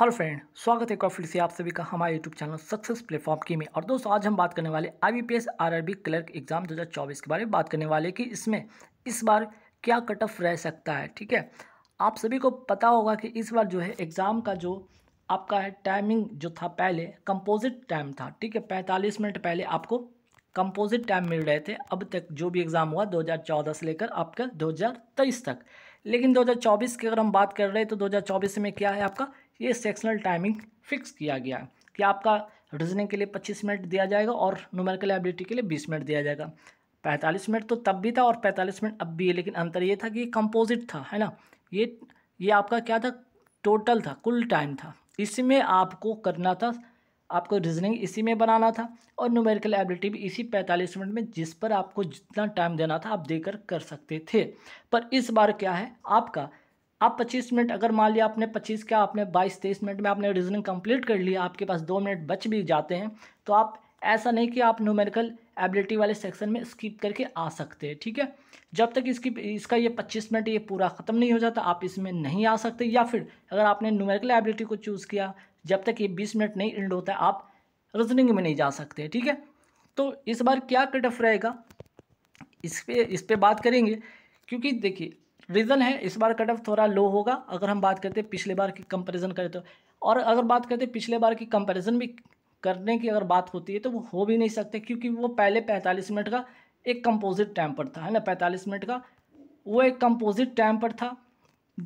hello friend स्वागत है एक बार फिर से आप सभी का हमारे यूट्यूब चैनल सक्सेस प्लेटफॉर्म की में और दोस्तों आज हम बात करने वाले आईबीपीएस आरआरबी क्लर्क एग्जाम 2024 के बारे में बात करने वाले कि इसमें इस बार क्या कट ऑफ रह सकता है ठीक है आप सभी को पता होगा कि इस बार जो है एग्ज़ाम का जो आपका है टाइमिंग जो था पहले कंपोजिट टाइम था ठीक है पैंतालीस मिनट पहले आपको कंपोजिट टाइम मिल रहे थे अब तक जो भी एग्ज़ाम हुआ चौदह से लेकर आपका तेईस तक लेकिन चौबीस की अगर हम बात कर रहे हैं तो चौबीस में क्या है आपका ये सेक्शनल टाइमिंग फिक्स किया गया कि आपका रीजनिंग के लिए पच्चीस मिनट दिया जाएगा और न्यूमेरिकल एबिलिटी के लिए बीस मिनट दिया जाएगा पैंतालीस मिनट तो तब भी था और पैंतालीस मिनट अब भी है लेकिन अंतर ये था कि ये कंपोजिट था है ना ये ये आपका क्या था टोटल था कुल टाइम था इसी में आपको करना था आपको रीजनिंग इसी में बनाना था और न्यूमेरिकल एबिलिटी भी इसी पैंतालीस मिनट में जिस पर आपको जितना टाइम देना था आप देकर कर सकते थे पर इस बार क्या है आपका आप 25 मिनट अगर मान लिया आपने 25 क्या आपने 22 तेईस मिनट में आपने रीजनिंग कंप्लीट कर लिया आपके पास दो मिनट बच भी जाते हैं तो आप ऐसा नहीं कि आप न्यूमेरिकल एबिलिटी वाले सेक्शन में स्किप करके आ सकते हैं ठीक है जब तक इसकी इसका ये 25 मिनट ये पूरा ख़त्म नहीं हो जाता आप इसमें नहीं आ सकते या फिर अगर आपने न्यूमेरिकल एबिलिटी को चूज़ किया जब तक ये 20 मिनट नहीं एंड होता है आप रीजनिंग में नहीं जा सकते ठीक है तो इस बार क्या कट ऑफ रहेगा इस पर इस पर बात करेंगे क्योंकि देखिए रीज़न है इस बार कट ऑफ थोड़ा लो होगा अगर हम बात करते हैं पिछले बार की कंपैरिजन करें तो और अगर बात करते हैं पिछले बार की कंपैरिजन भी करने की अगर बात होती है तो वो हो भी नहीं सकते क्योंकि वो पहले पैंतालीस मिनट का एक कंपोजिट टाइम पर था है ना पैंतालीस मिनट का वो एक कंपोजिट टाइम पर था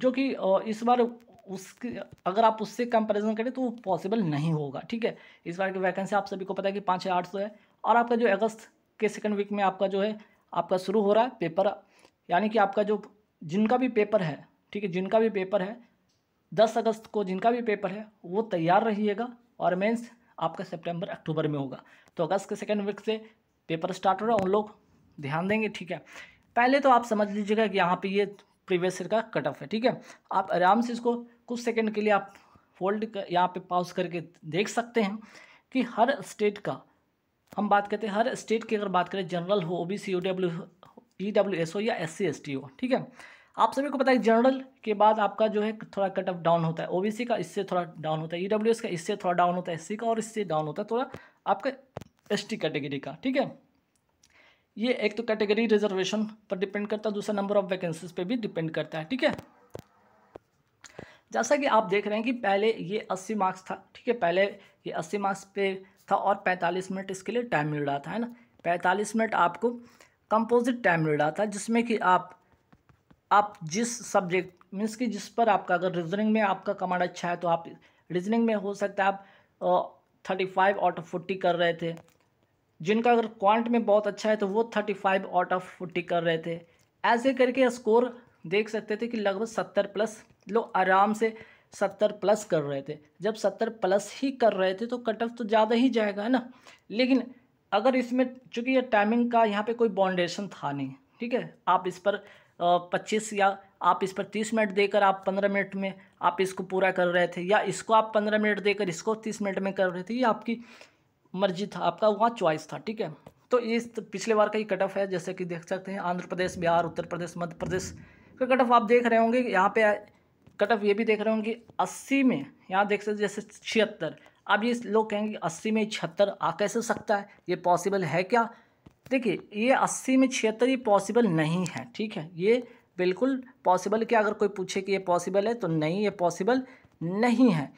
जो कि इस बार उसके अगर आप उससे कंपेरिज़न करें तो वो पॉसिबल नहीं होगा ठीक है इस बार की वैकेंसी आप सभी को पता है कि पाँच हज़ार आठ सौ है और आपका जो अगस्त के सेकेंड वीक में आपका जो है आपका शुरू हो रहा है पेपर यानी कि आपका जो जिनका भी पेपर है ठीक है जिनका भी पेपर है दस अगस्त को जिनका भी पेपर है वो तैयार रहिएगा और मेंस आपका सितंबर अक्टूबर में होगा तो अगस्त के सेकेंड वीक से पेपर स्टार्ट हो रहा है उन लोग ध्यान देंगे ठीक है पहले तो आप समझ लीजिएगा कि यहाँ पे ये प्रीवियस ईयर का कट ऑफ है ठीक है आप आराम से इसको कुछ सेकेंड के लिए आप फोल्ड यहाँ पर पाउस करके देख सकते हैं कि हर स्टेट का हम बात करते हैं हर स्टेट की अगर बात करें जनरल हो O B C O W E W S हो या एस सी एस टी हो ठीक है आप सभी को पता है जनरल के बाद आपका जो है थोड़ा कट ऑफ डाउन होता है ओबीसी का इससे थोड़ा डाउन होता है ईडब्ल्यूएस e का इससे थोड़ा डाउन होता है एससी का और इससे डाउन होता है थोड़ा आपका एसटी कैटेगरी का ठीक है ये एक तो कैटेगरी रिजर्वेशन पर डिपेंड करता है दूसरा नंबर ऑफ वैकेंसीज पे भी डिपेंड करता है ठीक है जैसा कि आप देख रहे हैं कि पहले ये अस्सी मार्क्स था ठीक है पहले ये अस्सी मार्क्स पे था और पैंतालीस मिनट इसके लिए टाइम मिल रहा था है ना पैंतालीस मिनट आपको कंपोजिट टाइम मिल रहा था जिसमें कि आप आप जिस सब्जेक्ट मीन्स कि जिस पर आपका अगर रीजनिंग में आपका कमांड अच्छा है तो आप रीजनिंग में हो सकता है आप thirty five out of forty कर रहे थे जिनका अगर क्वांट में बहुत अच्छा है तो वो thirty five out of forty कर रहे थे ऐसे करके स्कोर देख सकते थे कि लगभग सत्तर प्लस लोग आराम से सत्तर प्लस कर रहे थे जब सत्तर प्लस ही कर रहे थे तो कट ऑफ तो ज़्यादा ही जाएगा है ना लेकिन अगर इसमें चूंकि ये टाइमिंग का यहाँ पर कोई बाउंडेशन था नहीं ठीक है आप इस पर पच्चीस या आप इस पर तीस मिनट देकर आप पंद्रह मिनट में आप इसको पूरा कर रहे थे या इसको आप पंद्रह मिनट देकर इसको तीस मिनट में कर रहे थे ये आपकी मर्जी था आपका वहाँ चॉइस था ठीक है तो इस तो पिछले बार का ये कट ऑफ है जैसे कि देख सकते हैं आंध्र प्रदेश बिहार उत्तर प्रदेश मध्य प्रदेश का कट ऑफ आप देख रहे होंगे यहाँ पे कट ऑफ ये भी देख रहे होंगे अस्सी में यहाँ देख सकते जैसे छिहत्तर अब ये लोग कहेंगे अस्सी में छिहत्तर आ कैसे सकता है ये पॉसिबल है क्या देखिए ये अस्सी में छिहत्तर ये पॉसिबल नहीं है ठीक है ये बिल्कुल पॉसिबल क्या अगर कोई पूछे कि ये पॉसिबल है तो नहीं ये पॉसिबल नहीं है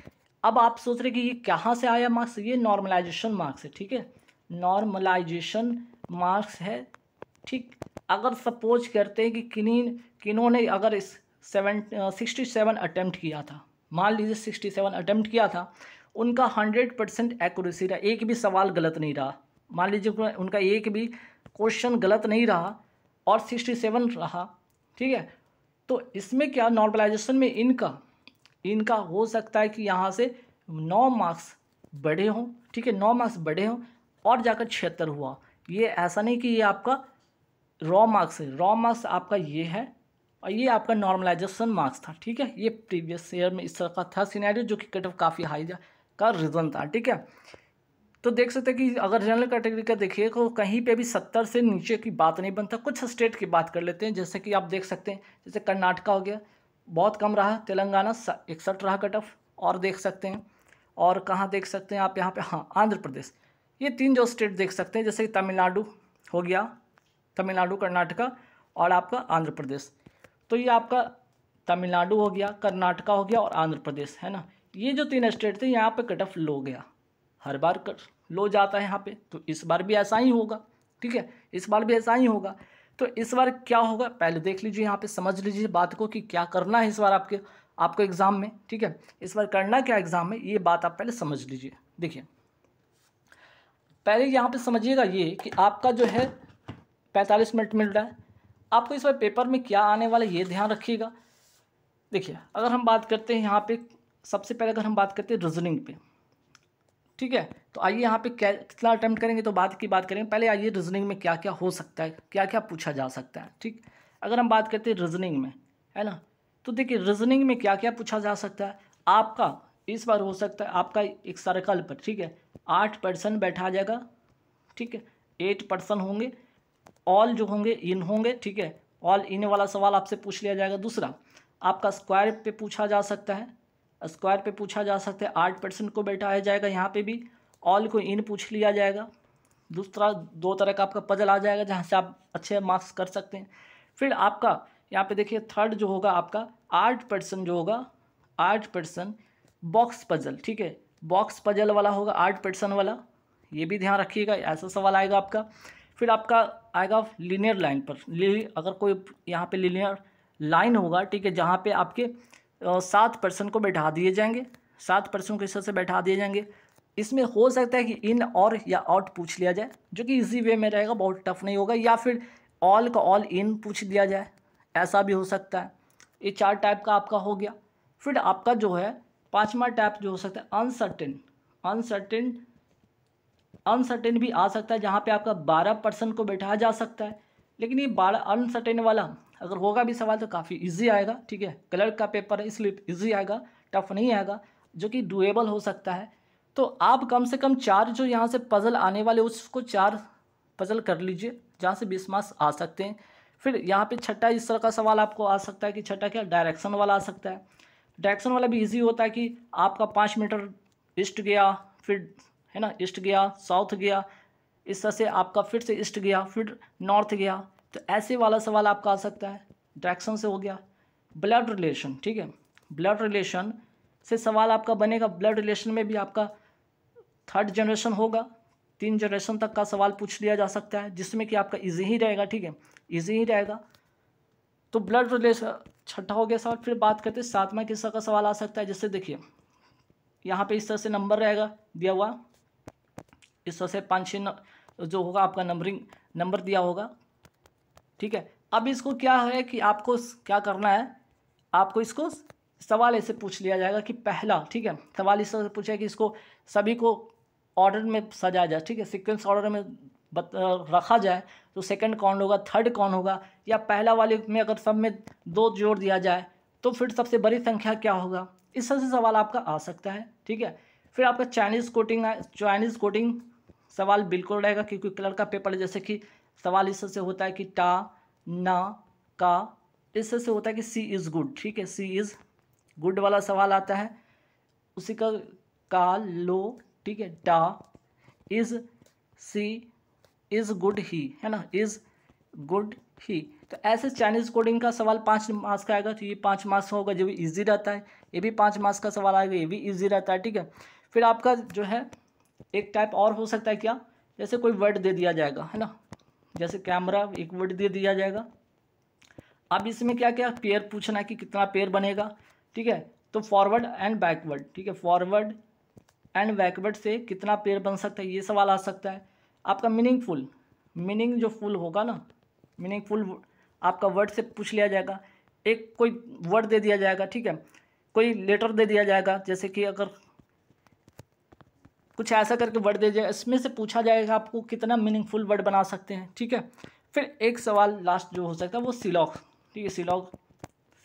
अब आप सोच रहे कि ये कहाँ से आया मार्क्स ये नॉर्मलाइजेशन मार्क्स है ठीक है नॉर्मलाइजेशन मार्क्स है ठीक अगर सपोज करते हैं कि किन्हीं किन्हों ने अगर इस सेवन सिक्सटी सेवन अटैम्प्ट किया था मान लीजिए सिक्सटी सेवन अटैम्प्ट किया था उनका हंड्रेड परसेंट एक्यूरेसी रहा एक भी सवाल गलत नहीं रहा मान लीजिए उनका एक भी क्वेश्चन गलत नहीं रहा और सिक्सटी सेवन रहा ठीक है तो इसमें क्या नॉर्मलाइजेशन में इनका इनका हो सकता है कि यहाँ से नौ मार्क्स बढ़े हों ठीक है नौ मार्क्स बढ़े हों और जाकर छिहत्तर हुआ ये ऐसा नहीं कि ये आपका रॉ मार्क्स है रॉ मार्क्स आपका ये है और ये आपका नॉर्मलाइजेशन मार्क्स था ठीक है ये प्रीवियस ईयर में इस तरह का था सीनारी जो कि कट ऑफ काफ़ी हाई का रीज़न था ठीक है तो देख सकते हैं कि अगर जनरल कैटेगरी का देखिए तो कहीं पे भी सत्तर से नीचे की बात नहीं बनता कुछ स्टेट की बात कर लेते हैं जैसे कि आप देख सकते हैं जैसे कर्नाटका हो गया बहुत कम रहा तेलंगाना इकसठ रहा कट ऑफ और देख सकते हैं और कहाँ देख सकते हैं आप यहाँ पे हाँ आंध्र प्रदेश ये तीन जो स्टेट देख सकते हैं जैसे कि तमिलनाडु हो गया तमिलनाडु कर्नाटका और आपका आंध्र प्रदेश तो ये आपका तमिलनाडु हो गया कर्नाटका हो गया और आंध्र प्रदेश है ना ये जो तीन स्टेट थे यहाँ पे कट ऑफ लो गया हर बार कर लो जाता है यहाँ पे तो इस बार भी ऐसा ही होगा ठीक है इस बार भी ऐसा ही होगा तो इस बार क्या होगा पहले देख लीजिए यहाँ पे समझ लीजिए बात को कि क्या करना है इस बार आपके आपको एग्ज़ाम में ठीक है इस बार करना क्या एग्ज़ाम में ये बात आप पहले समझ लीजिए देखिए पहले यहाँ पर समझिएगा ये कि आपका जो है पैंतालीस मिनट मिल रहा है आपको इस बार पेपर में क्या आने वाला ये ध्यान रखिएगा देखिए अगर हम बात करते हैं यहाँ पे सबसे पहले अगर हम बात करते हैं रीजनिंग पे ठीक है तो आइए यहाँ पे क्या कितना अटैम्प्ट करेंगे तो बाद की बात करेंगे पहले आइए रीजनिंग में क्या क्या हो सकता है क्या क्या पूछा जा सकता है ठीक अगर हम बात करते हैं रीजनिंग में है ना तो देखिए रीजनिंग में क्या क्या पूछा जा सकता है आपका इस बार हो सकता है आपका एक सर्कल पर ठीक है आठ पर्सन बैठा जाएगा ठीक है एट पर्सन होंगे ऑल जो होंगे इन होंगे ठीक है ऑल इन वाला सवाल आपसे पूछ लिया जाएगा दूसरा आपका स्क्वायर पे पूछा जा सकता है स्क्वायर पे पूछा जा सकता है आठ परसेंट को बैठाया जाएगा यहाँ पे भी ऑल को इन पूछ लिया जाएगा दूसरा दो तरह का आपका पजल आ जाएगा जहाँ से आप अच्छे मार्क्स कर सकते हैं फिर आपका यहाँ पे देखिए थर्ड जो होगा आपका आठ परसेंट जो होगा आठ परसेंट बॉक्स पजल ठीक है बॉक्स पजल वाला होगा आठ परसेंट वाला ये भी ध्यान रखिएगा ऐसा सवाल आएगा आपका फिर आपका आएगा लीनियर लाइन पर अगर कोई यहाँ पे लीनियर लाइन होगा ठीक है जहाँ पे आपके सात पर्सन को बैठा दिए जाएंगे सात पर्सन को इस से बैठा दिए जाएंगे इसमें हो सकता है कि इन और या आउट पूछ लिया जाए जो कि इजी वे में रहेगा बहुत टफ नहीं होगा या फिर ऑल का ऑल इन पूछ लिया जाए ऐसा भी हो सकता है ये चार टाइप का आपका हो गया फिर आपका जो है पाँचवा टाइप जो हो सकता है अनसर्टेन अनसर्टेन अनसर्टेन भी आ सकता है जहाँ पे आपका बारह पर्सन को बैठाया जा सकता है लेकिन ये बारह अनसर्टेन वाला अगर होगा भी सवाल तो काफ़ी ईजी आएगा ठीक है क्लर्क का पेपर है इसलिए ईजी आएगा टफ नहीं आएगा जो कि डुएबल हो सकता है तो आप कम से कम चार जो यहाँ से पज़ल आने वाले उसको चार पज़ल कर लीजिए जहाँ से बीस मार्क्स आ सकते हैं फिर यहाँ पे छठा इस तरह का सवाल आपको आ सकता है कि छठा क्या डायरेक्शन वाला आ सकता है डायरेक्शन वाला भी ईजी होता है कि आपका पाँच मीटर ईस्ट गया फिर है ना ईस्ट गया साउथ गया इस तरह से आपका फिर से ईस्ट गया फिर नॉर्थ गया तो ऐसे वाला सवाल आपका आ सकता है डायरेक्शन से हो गया ब्लड रिलेशन ठीक है ब्लड रिलेशन से सवाल आपका बनेगा ब्लड रिलेशन में भी आपका थर्ड जनरेशन होगा तीन जनरेशन तक का सवाल पूछ लिया जा सकता है जिसमें कि आपका इजी ही रहेगा ठीक है इजी ही रहेगा तो ब्लड रिलेशन छठा हो गया सवाल फिर बात करते हैं सातवा किस्सा का सवाल आ सकता है जैसे देखिए यहाँ पे इस तरह से नंबर रहेगा दिया हुआ इस तरह से पाँच छः जो होगा आपका नंबरिंग नंबर दिया होगा ठीक है अब इसको क्या है कि आपको क्या करना है आपको इसको सवाल ऐसे पूछ लिया जाएगा कि पहला ठीक है सवाल इस तरह पूछा कि इसको सभी को ऑर्डर में सजाया जाए ठीक है सीक्वेंस ऑर्डर में बत, रखा जाए तो सेकंड कौन होगा थर्ड कौन होगा या पहला वाले में अगर सब में दो जोड़ दिया जाए तो फिर सबसे बड़ी संख्या क्या होगा इस तरह से सवाल आपका आ सकता है ठीक है फिर आपका चाइनीज़ कोटिंग चाइनीज़ कोटिंग सवाल बिल्कुल रहेगा क्योंकि कलर का पेपर जैसे कि सवाल इससे से होता है कि टा ना का इससे से होता है कि सी इज़ गुड ठीक है सी इज़ गुड वाला सवाल आता है उसी का का लो ठीक है टा इज़ सी इज़ गुड ही है ना इज़ गुड ही तो ऐसे चाइनीज़ कोडिंग का सवाल पाँच मार्क्स का आएगा तो ये पाँच मार्क्स होगा जो भी ईजी रहता है ये भी पाँच मार्क्स का सवाल आएगा ये भी ईजी रहता है ठीक है फिर आपका जो है एक टाइप और हो सकता है क्या जैसे कोई वर्ड दे दिया जाएगा है ना जैसे कैमरा एक वर्ड दे दिया जाएगा अब इसमें क्या क्या पेयर पूछना है कि कितना पेयर बनेगा ठीक है तो फॉरवर्ड एंड बैकवर्ड ठीक है फॉरवर्ड एंड बैकवर्ड से कितना पेयर बन सकता है ये सवाल आ सकता है आपका मीनिंगफुल मीनिंग जो फुल होगा ना मीनिंगफुल आपका वर्ड से पूछ लिया जाएगा एक कोई वर्ड दे दिया जाएगा ठीक है कोई लेटर दे दिया जाएगा जैसे कि अगर कुछ ऐसा करके वर्ड दे जाए इसमें से पूछा जाएगा आपको कितना मीनिंगफुल वर्ड बना सकते हैं ठीक है फिर एक सवाल लास्ट जो हो सकता है वो सिलॉक ठीक है सिलॉक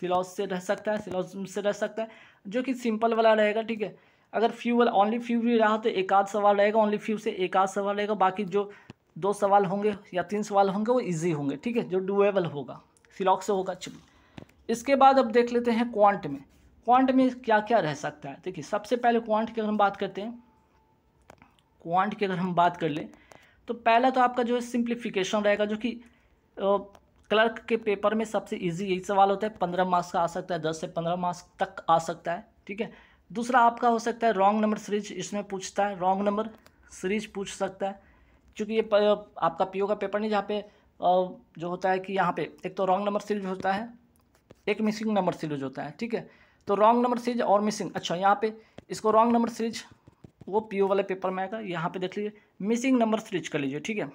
सिलॉस से रह सकता है सिलॉस से रह सकता है जो कि सिंपल वाला रहेगा ठीक है अगर फ्यू वाला ओनली फ्यू भी रहा तो एक आध सवाल रहेगा ओनली फ्यू से एक आध सवाल रहेगा बाकी जो दो सवाल होंगे या तीन सवाल होंगे वो इजी होंगे ठीक है जो डुएबल होगा सिलॉक से होगा चलिए इसके बाद अब देख लेते हैं क्वांट में क्वांट में क्या क्या रह सकता है देखिए सबसे पहले क्वांट की अगर हम बात करते हैं क्वांट की अगर हम बात कर लें तो पहला तो आपका जो है सिंप्लीफिकेशन रहेगा जो कि क्लर्क के पेपर में सबसे इजी यही सवाल होता है पंद्रह मार्क्स का आ सकता है दस से पंद्रह मार्क्स तक आ सकता है ठीक है दूसरा आपका हो सकता है रॉन्ग नंबर सीरीज इसमें पूछता है रॉन्ग नंबर सीरीज पूछ सकता है क्योंकि ये आपका पीओ का पेपर नहीं जहाँ पे जो होता है कि यहाँ पे एक तो रॉन्ग नंबर सीरीज होता है एक मिसिंग नंबर सीरीज होता है ठीक है तो रॉन्ग नंबर सीरीज और मिसिंग अच्छा यहाँ पे इसको रॉन्ग नंबर सीरीज वो पीओ वाले पेपर में आएगा यहाँ पे देख लीजिए मिसिंग नंबर सीरीज कर लीजिए ठीक है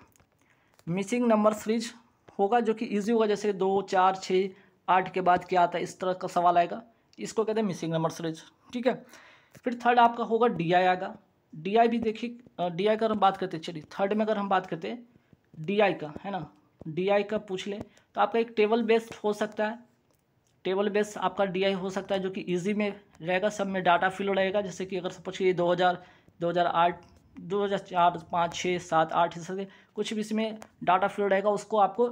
मिसिंग नंबर सीरीज होगा जो कि इजी होगा जैसे दो चार छः आठ के बाद क्या आता है इस तरह का सवाल आएगा इसको कहते हैं मिसिंग नंबर सीरीज ठीक है फिर थर्ड आपका होगा डी आएगा डी भी देखिए डी का हम बात करते चलिए थर्ड में अगर हम बात करते हैं डी का है ना डी का पूछ लें तो आपका एक टेबल बेस्ड हो सकता है टेबल बेस आपका डी हो सकता है जो कि ईजी में रहेगा सब में डाटा फिल रहेगा जैसे कि अगर सपोज ये दो हज़ार दो हज़ार आठ दो हज़ार चार पाँच छः सात आठ इस कुछ भी इसमें डाटा फ्लो रहेगा उसको आपको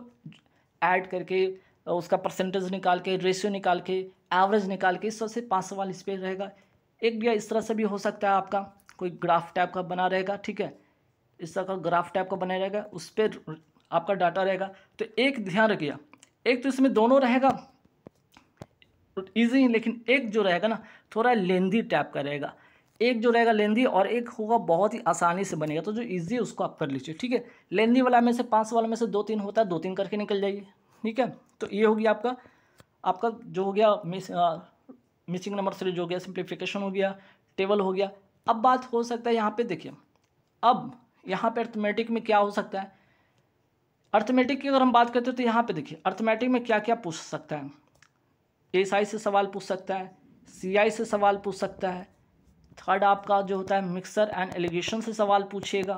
ऐड करके उसका परसेंटेज निकाल के रेशियो निकाल के एवरेज निकाल के इस तरह से पाँच सवाल इस पर रहेगा एक भी इस तरह से भी हो सकता है आपका कोई ग्राफ टाइप का बना रहेगा ठीक है इस तरह का ग्राफ टाइप का बना रहेगा उस पर आपका डाटा रहेगा तो एक ध्यान रखिए एक तो इसमें दोनों रहेगा ईजी लेकिन एक जो रहेगा ना थोड़ा लेंदी टाइप का रहेगा एक जो रहेगा लेंदी और एक होगा बहुत ही आसानी से बनेगा तो जो इजी उसको आप कर लीजिए ठीक है लेंदी वाला में से पाँच वाला में से दो तीन होता है दो तीन करके निकल जाइए ठीक है तो ये होगी आपका आपका जो हो गया मिस मिसिंग नंबर सीरीज हो गया सिंप्लीफिकेशन हो गया टेबल हो गया अब बात हो सकता है यहाँ पर देखिए अब यहाँ पर अर्थमेटिक में क्या हो सकता है अर्थमेटिक की अगर हम बात करते हैं तो यहाँ पर देखिए अर्थमेटिक में क्या क्या पूछ सकता है एस आई से सवाल पूछ सकता है सी आई से सवाल पूछ सकता है थर्ड आपका जो होता है मिक्सर एंड एलिगेशन से सवाल पूछेगा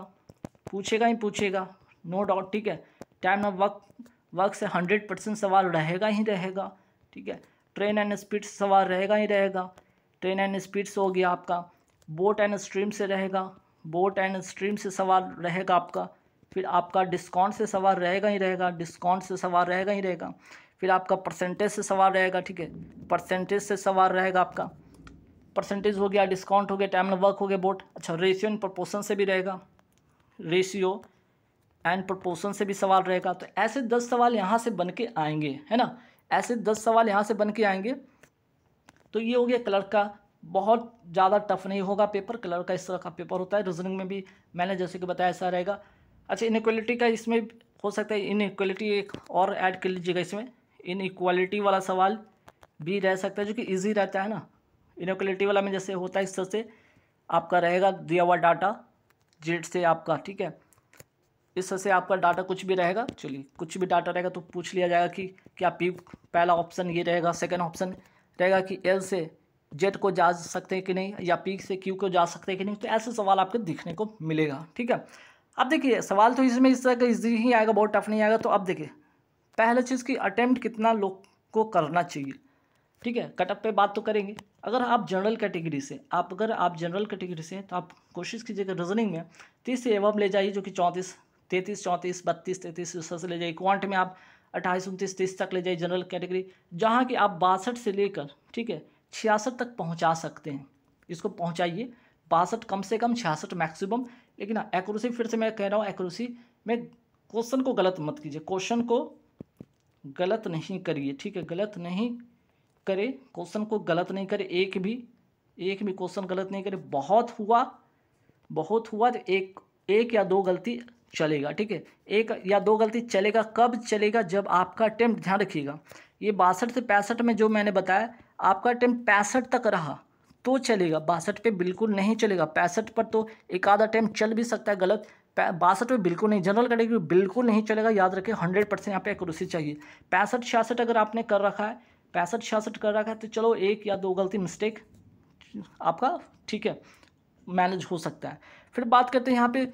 पूछेगा ही पूछेगा नो डाउट ठीक है टाइम ऑफ वर्क वर्क से हंड्रेड परसेंट सवाल रहेगा ही रहेगा ठीक है ट्रेन एंड स्पीड से सवाल रहेगा ही रहेगा ट्रेन एंड स्पीड से हो गया आपका बोट एंड स्ट्रीम से रहेगा बोट एंड स्ट्रीम से सवाल रहेगा आपका फिर आपका डिस्काउंट से सवाल रहेगा ही रहेगा डिस्काउंट से सवाल रहेगा ही रहेगा फिर आपका परसेंटेज से सवाल रहेगा ठीक है परसेंटेज से सवाल रहेगा आपका परसेंटेज हो गया डिस्काउंट हो गया टाइम वर्क हो गया बोट अच्छा रेशियो एंड प्रपोर्सन से भी रहेगा रेशियो एंड प्रपोर्सन से भी सवाल रहेगा तो ऐसे दस सवाल यहाँ से बन के आएंगे है ना ऐसे दस सवाल यहाँ से बन के आएंगे तो ये हो गया क्लर्क का बहुत ज़्यादा टफ नहीं होगा पेपर क्लर्क का इस तरह का पेपर होता है रीजनिंग में भी मैंने जैसे कि बताया ऐसा रहेगा अच्छा इनक्वालिटी का इसमें हो सकता है इनक्वलिटी एक और ऐड कर लीजिएगा इसमें इनक्वालिटी वाला सवाल भी रह सकता है जो कि इजी रहता है ना इनोकुलेटी वाला में जैसे होता है इस तरह से आपका रहेगा दिया हुआ डाटा जेट से आपका ठीक है इस तरह से आपका डाटा कुछ भी रहेगा चलिए कुछ भी डाटा रहेगा तो पूछ लिया जाएगा कि क्या पी पहला ऑप्शन ये रहेगा सेकेंड ऑप्शन रहेगा कि एल से जेट को जा सकते हैं कि नहीं या पी से क्यू को जा सकते हैं कि नहीं तो ऐसे सवाल आपको दिखने को मिलेगा ठीक है अब देखिए सवाल तो इसमें इस तरह का इजी ही आएगा बहुत टफ नहीं आएगा तो अब देखिए पहला चीज़ की अटैम्प्ट कितना लोग को करना चाहिए ठीक है कटअप पे बात तो करेंगे अगर आप जनरल कैटेगरी से आप अगर आप जनरल कैटेगरी से तो आप कोशिश कीजिएगा रीजनिंग में तीस से एवम ले जाइए जो कि चौंतीस तैंतीस चौंतीस बत्तीस तैंतीस उस से ले जाइए क्वांट में आप अट्ठाईस उनतीस तीस तक ले जाइए जनरल कैटेगरी जहाँ कि आप बासठ से लेकर ठीक है छियासठ तक पहुँचा सकते हैं इसको पहुँचाइए बासठ कम से कम छियासठ मैक्सिमम लेकिन एक्यूरेसी हाँ, फिर से मैं कह रहा हूँ एक्यूरेसी में क्वेश्चन को गलत मत कीजिए क्वेश्चन को गलत नहीं करिए ठीक है गलत नहीं करे क्वेश्चन को गलत नहीं करे एक भी एक भी क्वेश्चन गलत नहीं करे बहुत हुआ बहुत हुआ तो एक एक या दो गलती चलेगा ठीक है एक या दो गलती चलेगा कब चलेगा जब आपका अटैम्प्ट ध्यान रखिएगा ये बासठ से पैंसठ में जो मैंने बताया आपका अटैम्प्ट पैंसठ तक रहा तो चलेगा बासठ पे बिल्कुल नहीं चलेगा पैंसठ पर तो एक आधा अटैम्प चल भी सकता है गलत बासठ पे बिल्कुल नहीं जनरल कैटेगरी बिल्कुल नहीं चलेगा याद रखें हंड्रेड परसेंट यहाँ पे एक चाहिए पैंसठ छियासठ अगर आपने कर रखा है पैंसठ छियासठ कर रखा है तो चलो एक या दो गलती मिस्टेक आपका ठीक है मैनेज हो सकता है फिर बात करते हैं यहाँ पे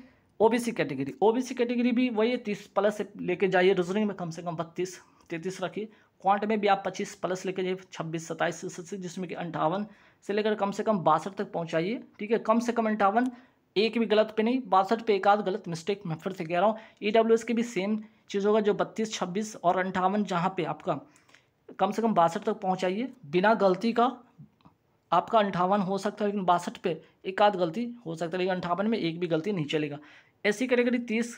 ओबीसी कैटेगरी ओबीसी कैटेगरी भी वही है तीस प्लस लेके जाइए रिजनिंग में कम से कम बत्तीस तैंतीस रखिए क्वांट में भी आप पच्चीस प्लस लेके जाइए छब्बीस सत्ताईस से जिसमें कि अंठावन से लेकर कम से कम बासठ तक पहुँचाइए ठीक है कम से कम अंठावन एक भी गलत पे नहीं बासठ पे एक आध गलत मिस्टेक मैं फिर से कह रहा हूँ ई डब्ल्यू एस के भी सेम चीज़ होगा जो बत्तीस छब्बीस और अंठावन जहाँ पे आपका कम से कम बासठ तक पहुँचाइए बिना गलती का आपका अंठावन हो सकता है लेकिन बासठ पे एक आध गलती हो सकता है लेकिन अंठावन में एक भी गलती नहीं चलेगा ऐसी कैटेगरी तीस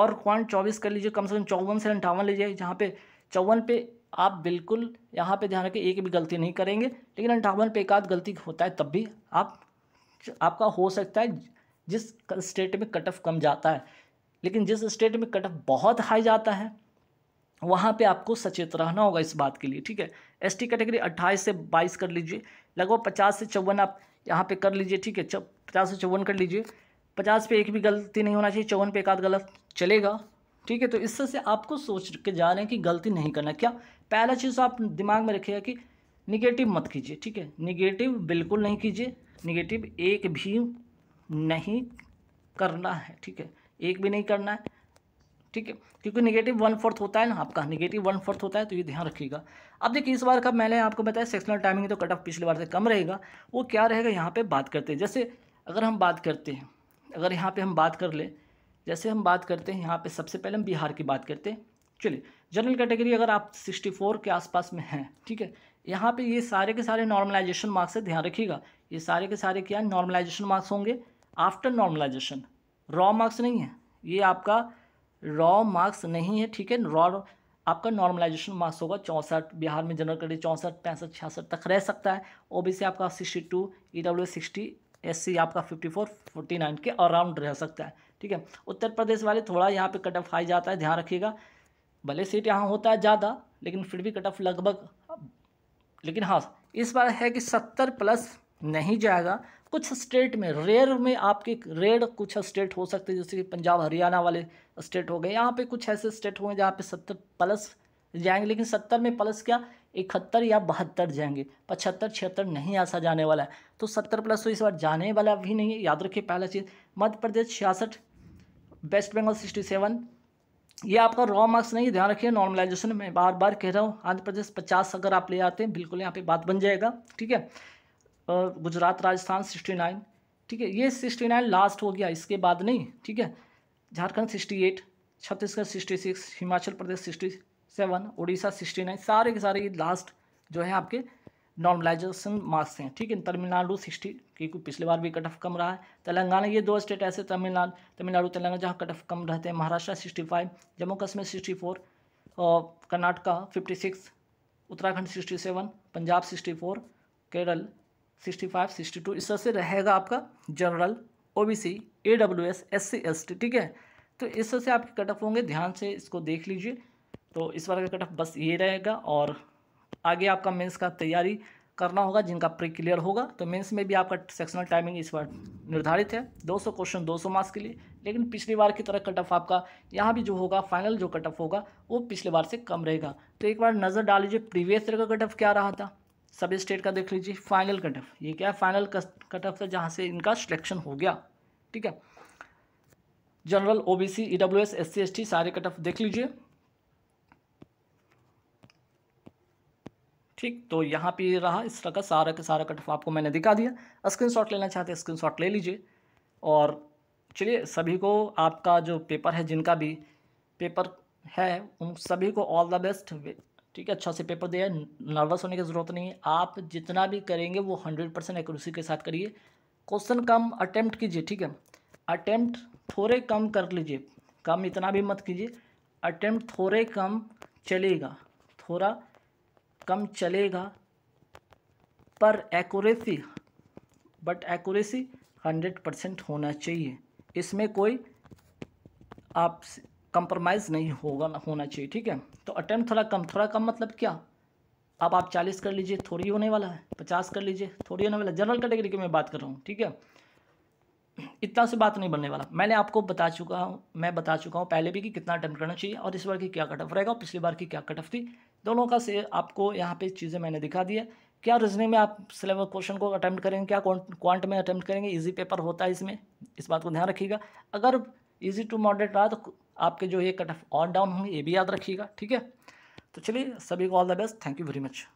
और पॉइंट चौबीस कर लीजिए कम से कम चौवन से अंठावन लीजिए जहाँ पे चौवन पे आप बिल्कुल यहाँ पे ध्यान रखें एक भी गलती नहीं करेंगे लेकिन अंठावन पे एक आध गलती होता है तब भी आप आपका हो सकता है जिस स्टेट में कट ऑफ कम जाता है लेकिन जिस स्टेट में कट ऑफ बहुत हाई जाता है वहाँ पे आपको सचेत रहना होगा इस बात के लिए ठीक है एस टी कैटेगरी अट्ठाईस से बाईस कर लीजिए लगभग पचास से चौवन आप यहाँ पे कर लीजिए ठीक है पचास से चौवन कर लीजिए पचास पे एक भी गलती नहीं होना चाहिए चौवन पे एक आध गलत चलेगा ठीक है तो इससे से आपको सोच के जा रहे हैं कि गलती नहीं करना क्या पहला चीज़ आप दिमाग में रखिएगा कि निगेटिव मत कीजिए ठीक है निगेटिव बिल्कुल नहीं कीजिए निगेटिव एक भी नहीं करना है ठीक है एक भी नहीं करना है ठीक है क्योंकि निगेटिव वन फोर्थ होता है ना आपका निगेटिव वन फोर्थ होता है तो ये ध्यान रखिएगा अब देखिए इस बार का मैंने आपको बताया सेक्शनल टाइमिंग तो कट ऑफ पिछली बार से कम रहेगा वो क्या रहेगा यहाँ पर बात करते हैं जैसे अगर हम बात करते हैं अगर यहाँ पर हम बात कर लें जैसे हम बात करते हैं यहाँ पर सबसे पहले हम बिहार की बात करते हैं चलिए जनरल कैटेगरी अगर आप 64 के आसपास में हैं ठीक है यहाँ पे ये सारे के सारे नॉर्मलाइजेशन मार्क्स है ध्यान रखिएगा ये सारे के सारे क्या नॉर्मलाइजेशन मार्क्स होंगे आफ्टर नॉर्मलाइजेशन रॉ मार्क्स नहीं है ये आपका रॉ मार्क्स नहीं है ठीक है रॉ आपका नॉर्मलाइजेशन मार्क्स होगा चौंसठ बिहार में जनरल कैटेगरी चौंसठ पैंसठ छियासठ तक रह सकता है सी आपका sixty two E W sixty S C आपका फिफ्टी फोर फोर्टी नाइन के अराउंड रह सकता है ठीक है उत्तर प्रदेश वाले थोड़ा यहाँ पर कट ऑफ हाई जाता है ध्यान रखिएगा भले सीट यहाँ होता है ज़्यादा लेकिन फिर भी कट ऑफ लगभग लेकिन हाँ इस बार है कि सत्तर प्लस नहीं जाएगा कुछ स्टेट में रेयर में आपके रेयर कुछ स्टेट हो सकते हैं जैसे कि पंजाब हरियाणा वाले स्टेट हो गए यहाँ पे कुछ ऐसे स्टेट होंगे जहाँ पे सत्तर प्लस जाएंगे लेकिन सत्तर में प्लस क्या इकहत्तर या बहत्तर जाएंगे पचहत्तर छिहत्तर नहीं ऐसा जाने वाला है तो सत्तर प्लस तो इस बार जाने वाला भी नहीं है याद रखिए पहला चीज़ मध्य प्रदेश छियासठ वेस्ट बंगाल सिक्सटी सेवन ये आपका रॉ मार्क्स नहीं ध्यान रखिए नॉर्मलाइजेशन मैं बार बार कह रहा हूँ आंध्र प्रदेश पचास अगर आप ले आते हैं बिल्कुल यहाँ पे बात बन जाएगा ठीक है गुजरात राजस्थान सिक्सटी नाइन ठीक है ये सिक्सटी नाइन लास्ट हो गया इसके बाद नहीं ठीक है Jharkhand sixty eight Chhattisgarh sixty six Himachal Pradesh sixty seven Orissa sixty nine सारे के सारे ये लास्ट जो है आपके नॉर्मलाइजेशन मार्क्स हैं ठीक है तमिलनाडु सिक्सटी क्योंकि पिछले बार भी कट ऑफ कम रहा है तेलंगाना ये दो स्टेट ऐसे तमिलनाडु तमिलनाडु तेलंगाना जहाँ कट ऑफ कम रहते हैं Maharashtra sixty five Jammu Kashmir sixty four और Karnataka fifty six Uttarakhand sixty seven Punjab sixty four Kerala sixty five sixty two इस तरह से रहेगा आपका general O B C A W S S C S T ठीक है तो इस तरह से आपके कटअप होंगे ध्यान से इसको देख लीजिए तो इस बार का कटअप बस ये रहेगा और आगे आपका मेंस का तैयारी करना होगा जिनका प्री क्लियर होगा तो मेंस में भी आपका सेक्शनल टाइमिंग इस बार निर्धारित है 200 क्वेश्चन 200 मार्क्स के लिए लेकिन पिछली बार की तरह कट ऑफ आपका यहाँ भी जो होगा फाइनल जो कट ऑफ होगा वो पिछले बार से कम रहेगा तो एक बार नज़र डाल लीजिए प्रीवियस ईयर का कट ऑफ क्या रहा था सब स्टेट का देख लीजिए फाइनल कट ऑफ ये क्या है फाइनल कट ऑफ से जहाँ से इनका सिलेक्शन हो गया ठीक है general OBC EWS S S C S T सारे कट ऑफ देख लीजिए ठीक तो यहाँ पे रहा इस तरह का सारा का सारा कट ऑफ आपको मैंने दिखा दिया शॉट लेना चाहते हैं शॉट ले लीजिए और चलिए सभी को आपका जो पेपर है जिनका भी पेपर है उन सभी को ऑल द बेस्ट ठीक है अच्छा से पेपर दिया है नर्वस होने की ज़रूरत नहीं है आप जितना भी करेंगे वो हंड्रेड परसेंट एक्यूरेसी के साथ करिए क्वेश्चन कम अटैम्प्ट कीजिए ठीक है अटैम्प्ट थोड़े कम कर लीजिए कम इतना भी मत कीजिए अटैम्प्ट थोड़े कम चलेगा थोड़ा कम चलेगा पर accuracy but accuracy hundred percent होना चाहिए इसमें कोई आप कंप्रोमाइज़ नहीं होगा होना चाहिए ठीक है तो अटैम्प थोड़ा कम थोड़ा कम मतलब क्या अब आप चालीस कर लीजिए थोड़ी होने वाला है पचास कर लीजिए थोड़ी होने वाला जनरल कैटेगरी की मैं बात कर रहा हूँ ठीक है इतना से बात नहीं बनने वाला मैंने आपको बता चुका हूँ मैं बता चुका हूँ पहले भी कि कितना अटैम्प्ट करना चाहिए और इस बार की क्या कटअप रहेगा पिछली बार की क्या कटअप थी दोनों का से आपको यहाँ पे चीज़ें मैंने दिखा दी है क्या रीजनिंग में आप सिलेबस क्वेश्चन को अटैम्प्ट करेंगे क्या क्वांट में अटैम्प्ट करेंगे ईजी पेपर होता है इसमें इस बात को ध्यान रखिएगा अगर ईजी टू मॉडरेट रहा तो आपके जो ये कट ऑफ ऑन डाउन होंगे ये भी याद रखिएगा ठीक है तो चलिए सभी को all the best thank you very much